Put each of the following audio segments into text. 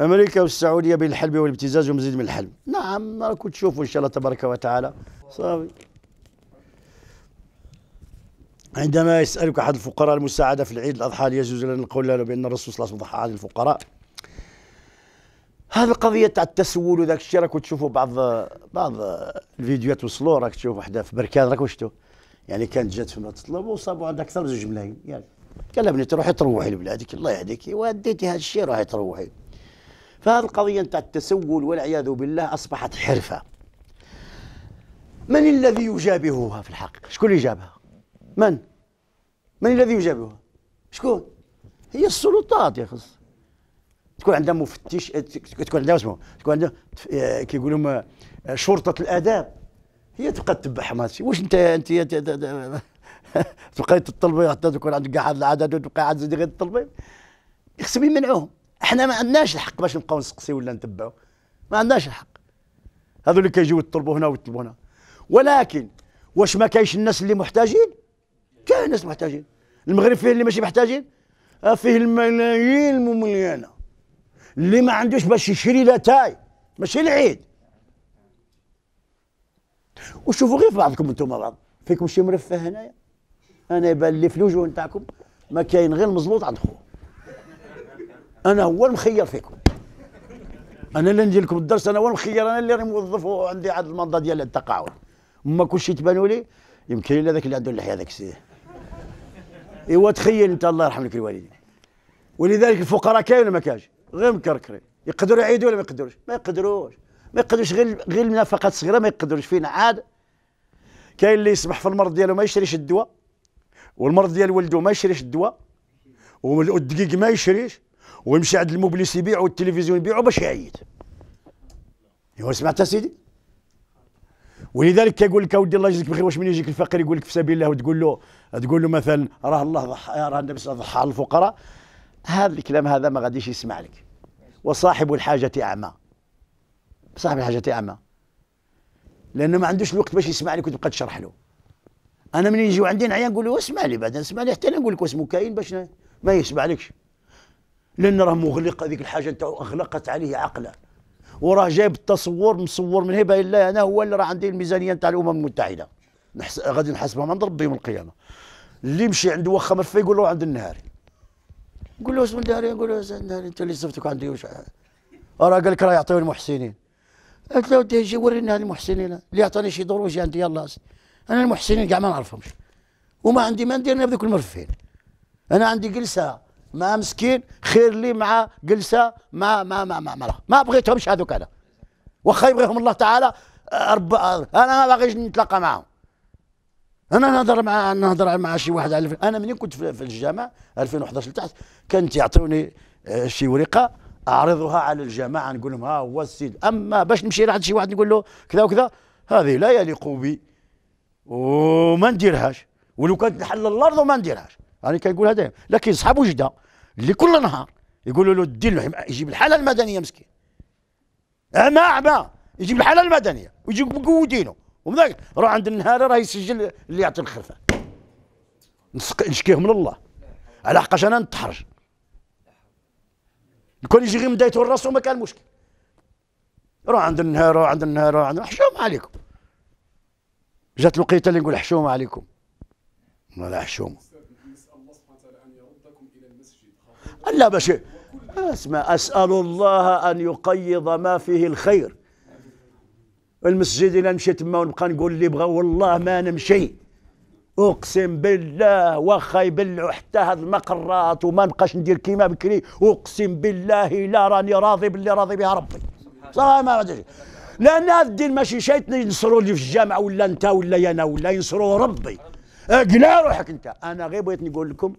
امريكا والسعوديه بين الحلب والابتزاز ومزيد من الحلب نعم راكم تشوفوا ان شاء الله تبارك وتعالى صافي عندما يسالك احد الفقراء المساعده في العيد الاضحى هل يجوز لنا نقول له بان الرسول صلى الله عليه وسلم ضحى عن الفقراء هذه القضية تاع التسول وذاك الشيء راكم تشوفوا بعض بعض الفيديوهات وصلوا راك تشوف وحده في بركان راك شفتوا يعني كانت جات فما تطلب وصابوا عندها اكثر من زوج ملايين يعني قال لها بنتي روحي تروحي لبلادك الله يهديك وديتي هذا الشيء روحي تروحي فهذه القضية نتاع التسول والعياذ بالله أصبحت حرفة من الذي يجابهها في الحقيقة؟ شكون اللي جابها؟ من؟ من الذي يجابهها؟ شكون؟ هي السلطات يا خص تكون عندها مفتش تكون عندها اسمه تكون عندها آه، كي يقولوا آه، شرطة الآداب هي تبقى تتبعهم هذا الشيء واش أنت أنت تبقى تطلبي حتى تكون عندك قاعد العدد وتبقى عاد غير تطلبي خصهم يمنعوهم احنا ما عندناش الحق باش نبقاو نسقسي ولا نتبعوا ما عندناش الحق هذو اللي كيجيو يطلبوا هنا ويطلبوا هنا ولكن واش ما كاينش الناس اللي محتاجين كاين ناس محتاجين المغرب فيه اللي ماشي محتاجين آه، فيه الملايين الممليانه اللي ما عندوش باش يشري لا تاي ماشي العيد وشوفوا غير في بعضكم انتم بعض فيكم شي مرفه هنايا انا يبان لي في الوجوه نتاعكم ما كاين غير المزلوط عند خوه انا هو المخير فيكم انا اللي ندير لكم الدرس انا هو المخير انا اللي راني موظف وعندي عاد المنضه ديال التقاعد ما كلشي تبانوا لي يمكن الا ذاك اللي عنده اللحيه ذاك السيد ايوا تخيل انت الله يرحم لك الوالدين ولذلك الفقراء كاين ولا ما كاينش غير مكركرين يقدروا يعيدوا ولا ما يقدروش ما يقدروش ما يقدروش غير غير المنافقات الصغيره ما يقدروش فين عاد كاين اللي يصبح في المرض ديالو ما يشريش الدواء والمرض ديال ولده ما يشريش الدواء والدقيق ما يشريش ويمشي عند المبلس يبيعو والتلفزيون يبيعه باش يعيد ايوا سمعت سيدي ولذلك كيقول لك اودي الله يجزيك بخير واش من يجيك الفقير يقول لك في سبيل الله وتقول له تقول له مثلا راه الله ضحى راه النبي صلى الله عليه وسلم ضحى على الفقراء هذا الكلام هذا ما غاديش يسمع لك وصاحب الحاجة أعمى صاحب الحاجة أعمى لأنه ما عندوش الوقت باش يسمع لك وتبقى تشرح له أنا من يجي عندي نعيا نقول له اسمع لي بعد اسمع لي حتى أنا نقول لك واش مكاين باش ما يسمع لكش لان راه مغلق هذيك الحاجه نتاعو اغلقت عليه عقله وراه جايب التصور مصور من هبه الا انا هو اللي راه عندي الميزانيه نتاع الامم المتحده نحس... غادي نحاسبهم عند ربي يوم القيامه اللي يمشي عنده واخا مرفا يقول له عند النهاري نقول له اسم النهاري نقول له النهاري انت اللي صفتك عندي وش راه قال لك راه يعطيو المحسنين قلت له ودي جي وريني هاد المحسنين اللي يعطيني شي دروج عندي يلا انا المحسنين كاع ما نعرفهمش وما عندي ما ندير انا بذوك المرفين انا عندي جلسه ما مسكين خير لي مع جلسه مع مع مع مع مع ما بغيتهمش هذوك انا واخا يبغيهم الله تعالى أرب... انا ما باغيش نتلاقى معاهم انا نهضر مع نهضر مع شي واحد على انا منين كنت في الجامع 2011 لتحت كانت يعطوني آه، شي ورقه اعرضها على الجماعه نقول لهم ها هو السيد اما باش نمشي لعند شي واحد نقول له كذا وكذا هذه لا يليق بي وما نديرهاش ولو كانت نحل الارض وما نديرهاش يعني كنقول هذا لكن صحاب وجده اللي كل نهار يقولوا له دير له يجيب الحاله المدنيه مسكين اعمى اعمى يجيب الحاله المدنيه ويجيب بقوه دينه ومن ذاك عند النهار راه يسجل اللي يعطي الخرفه نشكيهم لله على حقاش انا نتحرج كون يجي غير مدايته راسه ما كان مشكل راه عند النهار راه عند النهار روح عند حشوم عليكم جات الوقيته اللي نقول حشومه عليكم ولا حشومه لا بشيء اسمع أسأل الله أن يقيض ما فيه الخير المسجد الا نمشي تما ونبقى نقول اللي بغى والله ما نمشي اقسم بالله واخا يبلعوا حتى هاد المقرات وما نبقاش ندير كيما بكري اقسم بالله لا راني راضي باللي راضي بها ربي صراحه ما عندي لان هذا الدين ماشي شيء ينصروا لي في الجامعه ولا انت ولا انا ولا ينصروا ربي اقلع روحك انت انا غير بغيت نقول لكم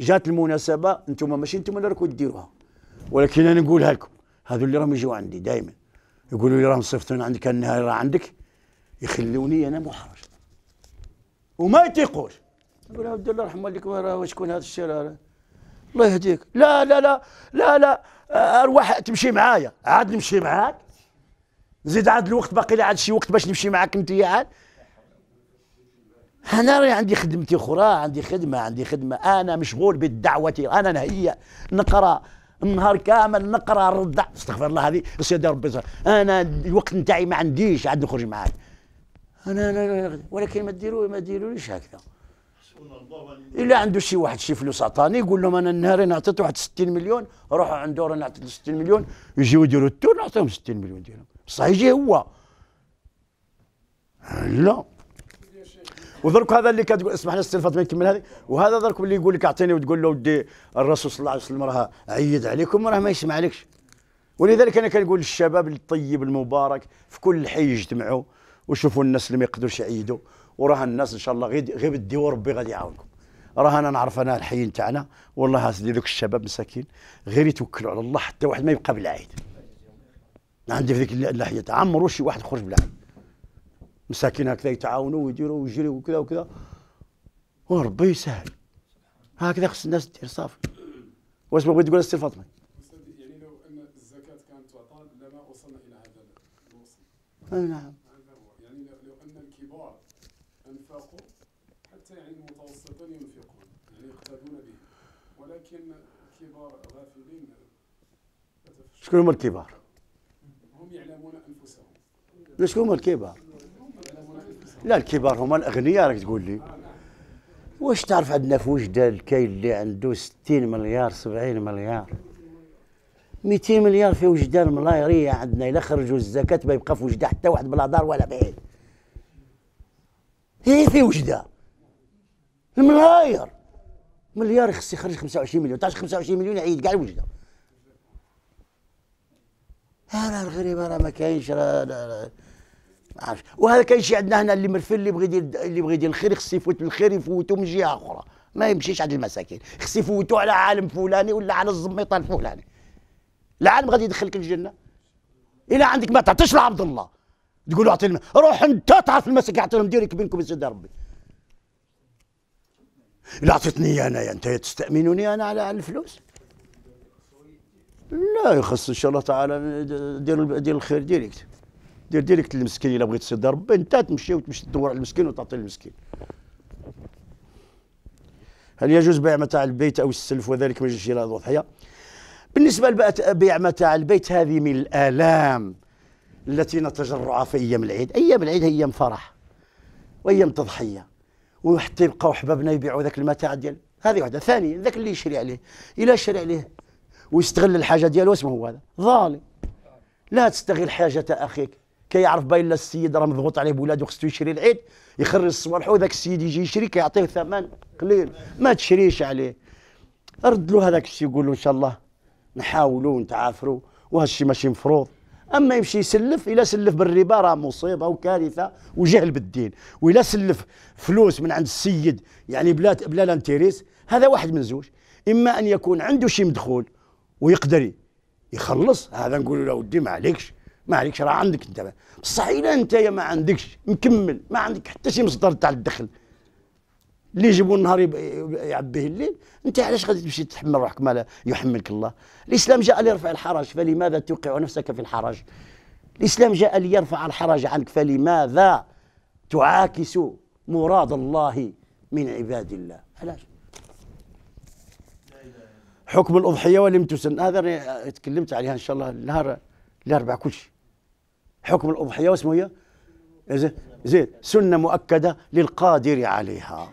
جات المناسبه انتم ماشي انتم اللي راكم ديروها ولكن انا نقولها لكم هذو اللي راهم يجوا عندي دائما يقولوا لي راهم صيفطون عندك النهار راه عندك يخلوني انا محرج وما يطيقوش يقول عبد الله رحمه عليك وشكون هذا الشيء الله يهديك لا لا لا لا لا ارواح تمشي معايا عاد نمشي معاك نزيد عاد الوقت باقي لي عاد شي وقت باش نمشي معاك انت عاد انا راهي عندي خدمتي اخرى عندي خدمه عندي خدمه انا مشغول بالدعوه انا نهية نقرا النهار كامل نقرا الرضع استغفر الله هذه السيده ربي انا الوقت نتاعي ما عنديش عاد نخرج معاك انا انا ولكن ما ديروا ما ديروليش هكذا الا عنده شي واحد شي فلوس عطاني يقول لهم انا النهار انا عطيت واحد 60 مليون روحوا عنده انا عطيت 60 مليون يجيو يديروا التور نعطيهم 60 مليون ديالهم صحيح يجي هو لا ودرك هذا اللي كتقول اسمح لي استلفت فاطمه يكمل هذه وهذا درك اللي يقول لك اعطيني وتقول له ودي الرسول صلى الله عليه وسلم راه عيد عليكم راه ما يسمع لكش ولذلك انا كنقول للشباب الطيب المبارك في كل حي يجتمعوا وشوفوا الناس اللي ما يقدروش يعيدوا وراه الناس ان شاء الله غير غير ربي وربي غادي يعاونكم راه انا نعرف انا الحي نتاعنا والله اسيدي ذوك الشباب مساكين غير يتوكلوا على الله حتى واحد ما يبقى بالعيد عندي في ذيك اللحيه عمرو شي واحد خرج بالعيد مساكين هكذا يتعاونوا ويديروا ويجريوا وكذا وكذا وربي يسهل هكذا خص الناس تدير صافي واش بغيت تقول السي فاطمه يعني لو ان الزكاه كانت تعطى لما وصلنا الى هذا الوصف اي نعم يعني لو ان الكبار انفقوا حتى يعني المتوسطون ينفقون يعني يقتدون به ولكن الكبار غافلين شكون هما الكبار؟ هم يعلمون انفسهم شكون هما الكبار؟ لا الكبار هما الاغنياء راك تقول لي واش تعرف عندنا في وجده الكاين اللي عنده 60 مليار 70 مليار 200 مليار في وجده الملايريه عندنا الا خرجوا الزكاه ما يبقى في وجده حتى واحد بلا دار ولا بعيد هي في وجده الملاير مليار خص يخرج 25 مليون تعرف 25 مليون يعيد كاع وجده هذا الغريب راه ما كاينش راه عارف وهذا كاين شي عندنا هنا اللي مرفل اللي بغى يدير اللي بغى يدير الخير خصو يفوت الخير يفوتو من جهه اخرى ما يمشيش عند المساكين خصو يفوتو على عالم فلاني ولا على الزميطه الفلاني العالم غادي يدخلك الجنه الا عندك ما تعطيش لعبد الله تقول له اعطيني روح انت تعرف المساكين اعطيهم لهم ديرك بينكم يا ربي الا عطيتني انايا انت تستامنني انا على الفلوس لا يخص ان شاء الله تعالى دير دير الخير ديريكت دير ديريكت المسكين الا بغيت تصيد ربي انت تمشي وتمشي تدور على المسكين وتعطي للمسكين هل يجوز بيع متاع البيت او السلف وذلك من شراء الاضحيه بالنسبه لبيع متاع البيت هذه من الالام التي نتجرع في ايام العيد ايام العيد هي ايام فرح وايام تضحيه وحتى يبقاو حبابنا يبيعوا ذاك المتاع ديال هذه واحده ثانيه ذاك اللي يشري عليه الا شري عليه ويستغل الحاجه ديالو اسمه هو هذا ظالم لا تستغل حاجه اخيك كيعرف باين لا السيد راه مضغوط عليه بولادو خصو يشري العيد يخرج الصوالح وذاك السيد يجي يشري كيعطيه ثمن قليل ما تشريش عليه رد له هذاك الشيء يقول له ان شاء الله نحاولوا نتعافروا وهذا الشيء ماشي مفروض اما يمشي يسلف الا سلف بالربا راه مصيبه وكارثه وجهل بالدين والا سلف فلوس من عند السيد يعني بلا بلا لانتيريس هذا واحد من زوج اما ان يكون عنده شي مدخول ويقدر يخلص هذا نقول له ودي ما عليكش ما عليكش راه عندك انت بصح الا انت ما عندكش مكمل ما عندك حتى شي مصدر تاع الدخل اللي يجيبوا النهار يعبيه الليل انت علاش غادي تمشي تحمل روحك ما يحملك الله الاسلام جاء ليرفع الحرج فلماذا توقع نفسك في الحرج الاسلام جاء ليرفع الحرج عنك فلماذا تعاكس مراد الله من عباد الله علاش حكم الاضحيه ولم تسن هذا تكلمت عليها ان شاء الله النهار الاربعاء كلشي حكم الأضحية واسمه هي إيه؟ إيه، زين سنة مؤكدة للقادر عليها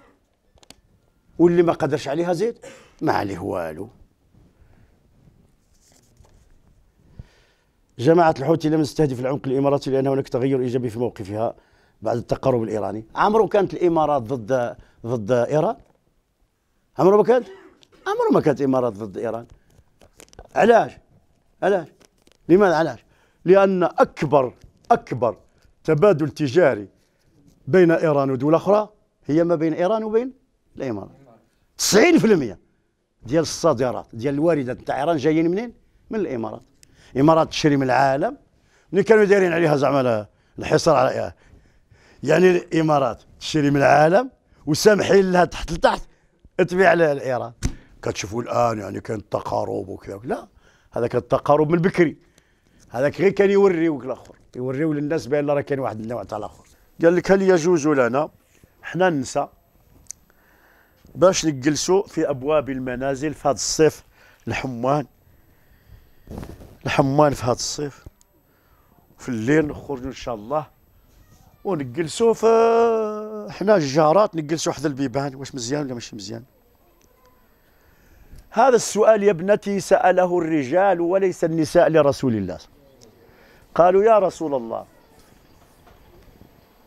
واللي ما قدرش عليها زيد ما عليه والو جماعة الحوثي لم تستهدف العمق الإماراتي لأن هناك تغير إيجابي في موقفها بعد التقرب الإيراني عمره كانت الإمارات ضد ضد إيران عمره ما كانت عمره ما كانت الإمارات ضد إيران علاش علاش لماذا علاش لأن أكبر أكبر تبادل تجاري بين إيران ودول أخرى هي ما بين إيران وبين الإمارات 90% ديال الصادرات ديال الواردات تاع إيران جايين منين؟ من الإمارات الإمارات تشري من العالم ملي كانوا دايرين عليها زعما الحصار على يعني الإمارات تشري من العالم وسامحين لها تحت لتحت تبيع لإيران كتشوفوا الآن يعني كان تقارب وكذا لا هذا كان تقارب من بكري هذاك غير كان يوريوك الاخر يوريو للناس بان راه كاين واحد النوع تاع الاخر قال لك هل يجوز لنا حنا ننسى باش نجلسوا في ابواب المنازل في هذا الصيف الحمان الحمان في هذا الصيف في الليل نخرجوا ان شاء الله ونجلسوا في حنا الجارات نجلسوا حدا البيبان واش مزيان ولا ماشي مزيان هذا السؤال يا ابنتي ساله الرجال وليس النساء لرسول الله قالوا يا رسول الله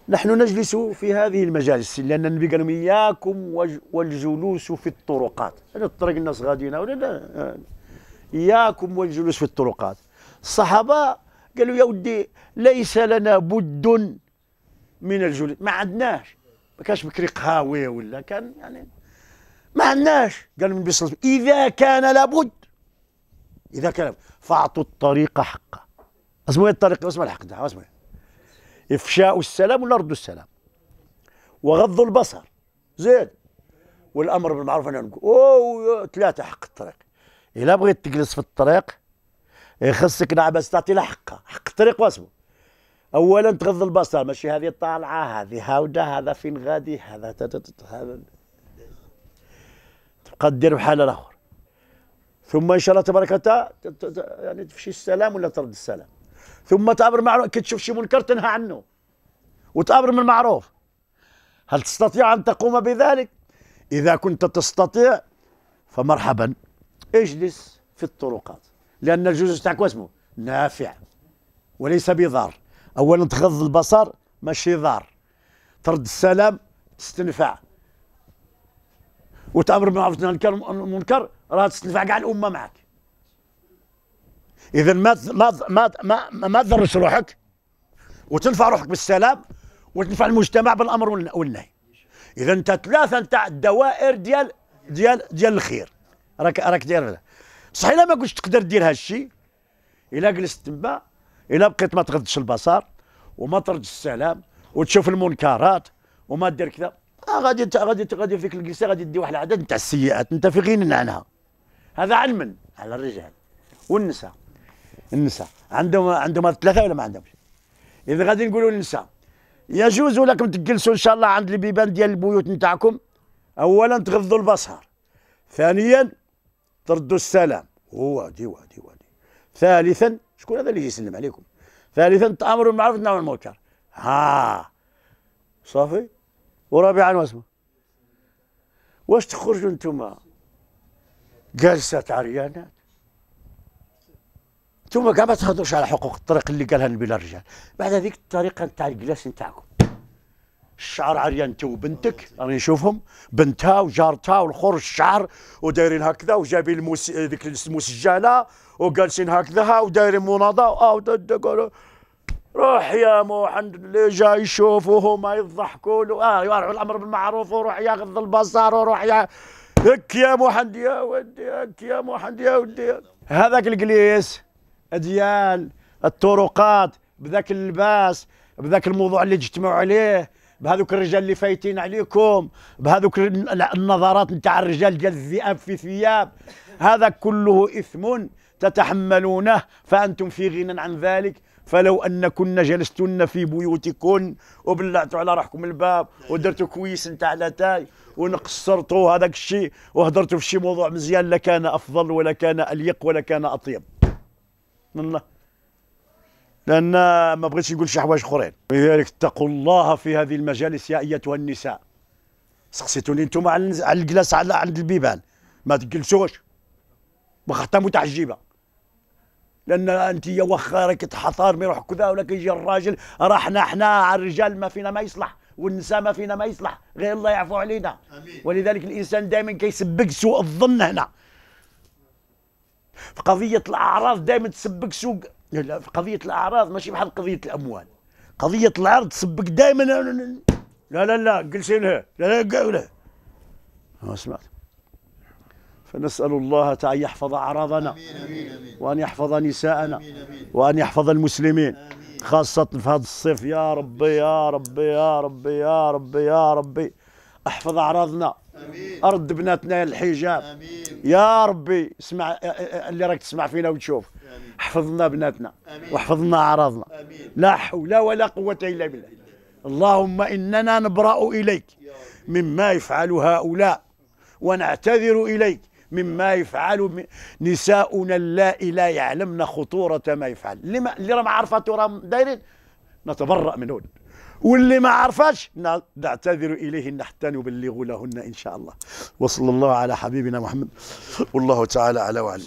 نحن نجلس في هذه المجالس لان النبي قال لهم اياكم والجلوس في الطرقات هذا الطريق الناس غاديين ولا لا اياكم والجلوس في الطرقات الصحابه قالوا يا ودي ليس لنا بد من الجلوس ما عندناش ما كانش بكري قهاوي ولا كان يعني ما عندناش قال من بيصل اذا كان لابد اذا كان فاعطوا الطريق حقه اسمه الطريق اسمه الحق تاعها افشاء السلام ولا رد السلام وغض البصر زيد والامر بالمعروف انا نقول اوه ثلاثه حق الطريق الا بغيت تجلس في الطريق يخصك إيه، نعبس تعطي لها حقها حق الطريق واسمه اولا تغض البصر ماشي هذه طالعه هذه هاوده هذا فين غادي هذا هذا تبقى دير بحال الاخر ثم ان شاء الله تبارك وتعالى يعني تفشي السلام ولا ترد السلام ثم تامر معروف كي تشوف شي منكر تنهى عنه وتامر بالمعروف هل تستطيع ان تقوم بذلك اذا كنت تستطيع فمرحبا اجلس في الطرقات لان الجزء تاعك اسمه نافع وليس بضار اولا تغض البصر ماشي ضار ترد السلام تستنفع وتامر بالمعروف تنهى المنكر راه تستنفع كاع الامه معك اذا ما ما ما ما, ما روحك وتنفع روحك بالسلام وتنفع المجتمع بالامر والنهي اذا انت ثلاثه نتاع الدوائر ديال ديال ديال الخير راك راك داير صحيح الا ما كنتش تقدر دير هالشيء الا جلست تما الا بقيت ما تغضش البصر وما ترد السلام وتشوف المنكرات وما دير كذا آه غادي انت غادي انت غادي فيك الجلسه غادي دي واحد العدد نتاع السيئات انت في غنى عنها هذا علما على الرجال والنساء النساء عندهم عندهم هاد الثلاثه ولا ما عندهمش اذا غادي نقولوا للنساء يجوز لكم تجلسوا ان شاء الله عند البيبان ديال البيوت نتاعكم اولا تغضوا البصر ثانيا تردوا السلام دي وادي وادي ثالثا شكون هذا اللي يسلم عليكم ثالثا تامروا بالمعروف وتنهوا عن المنكر ها صافي ورابعا واسمه واش تخرجوا انتم جالسات عريانات ثم كاع ما تخدوش على حقوق الطريق اللي قالها النبي للرجال بعد هذيك الطريقه نتاع الجلاس نتاعكم الشعر عريان انت وبنتك راني نشوفهم بنتها وجارتها والخور الشعر ودايرين هكذا وجايبين الموس... ذيك المسجله وجالسين هكذا ودايرين مناضه اه روح يا محمد اللي جاي يشوفوا هما يضحكوا له اه يروحوا الامر بالمعروف وروح يا غض البصر وروح يا هك يا محمد يا ودي هك يا محمد يا ودي هذاك الجليس اجيال الطرقات بذاك اللباس بذاك الموضوع اللي تجتمعوا عليه بهذوك الرجال اللي فايتين عليكم بهذوك النظرات نتاع الرجال ديال الذئاب في ثياب هذا كله اثم تتحملونه فانتم في غنى عن ذلك فلو ان كنا جلستن في بيوتكن وبلعتوا على روحكم الباب ودرتوا كويس نتاع لاتاي ونقصرتوا هذاك الشيء وهدرتوا في شي موضوع مزيان لكان افضل ولا كان اليق ولا كان اطيب من الله لأن ما بغيتش نقول شي حوايج أخرين لذلك اتقوا الله في هذه المجالس يا أيتها النساء سقسيتوني انتم على الجلاس على عند البيبان ما تجلسوش واخا حتى متعجبه لان انت يا واخا راك تحضر روحك كذا ولا كيجي الراجل راه حنا حنا على الرجال ما فينا ما يصلح والنساء ما فينا ما يصلح غير الله يعفو علينا امين ولذلك الانسان دائما كيسبق سوء الظن هنا في قضية الأعراض دائما تسبك سوق لا في قضية الأعراض ماشي بحال قضية الأموال قضية العرض تسبك دائما لا لا لا لا لا لا لا ما سمعت فنسأل الله تعالى أن يحفظ أعراضنا وأن يحفظ نساءنا وأن يحفظ المسلمين خاصة في هذا الصيف يا ربي يا ربي يا ربي يا ربي يا ربي احفظ أعراضنا ارد بناتنا الحجاب امين يا ربي اسمع آه، آه، آه، اللي راك تسمع فينا وتشوف امين بناتنا امين اعراضنا امين لا حول ولا قوه الا بالله اللهم اننا نبرا اليك مما يفعل هؤلاء ونعتذر اليك مما يفعل نساؤنا اللائي لا يعلمن خطوره ما يفعل لما اللي راه ما عرفته راه دايرين نتبرأ منهم واللي ما عرفاش نعتذر إليهن حتى نبلغ لهن إن شاء الله وصلى الله على حبيبنا محمد والله تعالى على وعلى